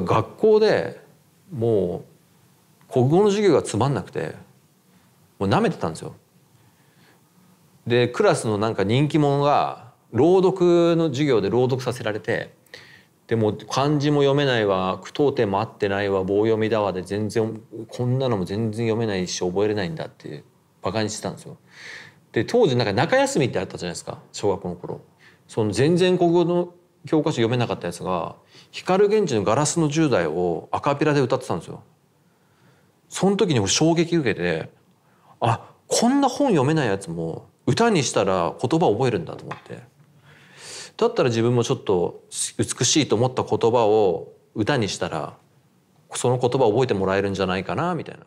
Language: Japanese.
か学校でもう国語の授業がつまんなくてもう舐めてたんですよ。でクラスのなんか人気者が朗読の授業で朗読させられてでも漢字も読めないわ句読点も合ってないわ棒読みだわで全然こんなのも全然読めないし覚えれないんだってバカにしてたんですよ。で当時なんか中休みってあったじゃないですか小学校の頃。その全然国語の教科書読めなかったやつが光源氏の「ガラスの10代」をアカペラで歌ってたんですよ。その時に衝撃受けてあこんな本読めないやつも歌にしたら言葉を覚えるんだと思ってだったら自分もちょっと美しいと思った言葉を歌にしたらその言葉を覚えてもらえるんじゃないかなみたいな。